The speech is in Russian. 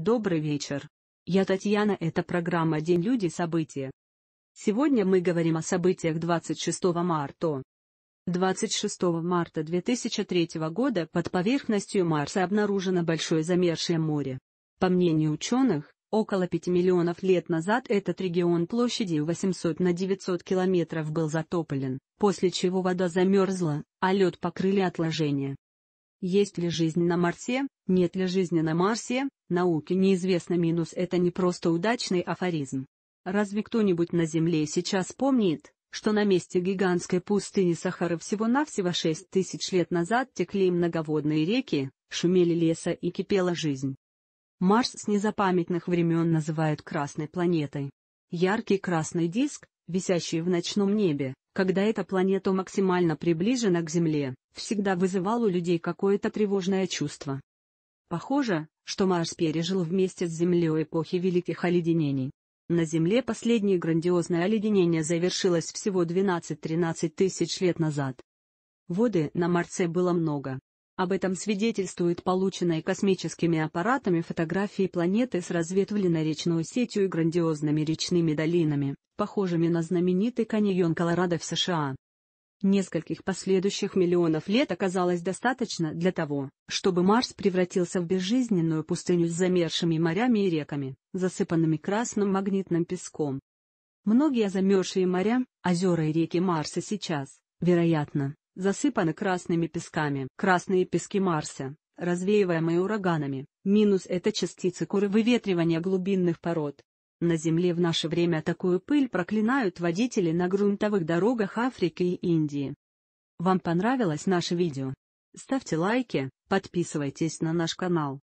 Добрый вечер. Я Татьяна, это программа «День люди. События». Сегодня мы говорим о событиях 26 марта. 26 марта 2003 года под поверхностью Марса обнаружено большое замерзшее море. По мнению ученых, около 5 миллионов лет назад этот регион площадью 800 на 900 километров был затоплен, после чего вода замерзла, а лед покрыли отложения. Есть ли жизнь на Марсе, нет ли жизни на Марсе, науке неизвестно минус это не просто удачный афоризм. Разве кто-нибудь на Земле сейчас помнит, что на месте гигантской пустыни Сахара всего-навсего 6 тысяч лет назад текли многоводные реки, шумели леса и кипела жизнь? Марс с незапамятных времен называют красной планетой. Яркий красный диск, висящий в ночном небе, когда эта планета максимально приближена к Земле, всегда вызывал у людей какое-то тревожное чувство. Похоже, что Марс пережил вместе с Землей эпохи великих оледенений. На Земле последнее грандиозное оледенение завершилось всего 12-13 тысяч лет назад. Воды на Марсе было много, об этом свидетельствуют полученные космическими аппаратами фотографии планеты с разветвленной сетью и грандиозными речными долинами, похожими на знаменитый каньон Колорадо в США. Нескольких последующих миллионов лет оказалось достаточно для того, чтобы Марс превратился в безжизненную пустыню с замерзшими морями и реками, засыпанными красным магнитным песком. Многие замерзшие моря, озера и реки Марса сейчас, вероятно, засыпаны красными песками. Красные пески Марса, развеиваемые ураганами, минус это частицы куры выветривания глубинных пород. На Земле в наше время такую пыль проклинают водители на грунтовых дорогах Африки и Индии. Вам понравилось наше видео? Ставьте лайки, подписывайтесь на наш канал.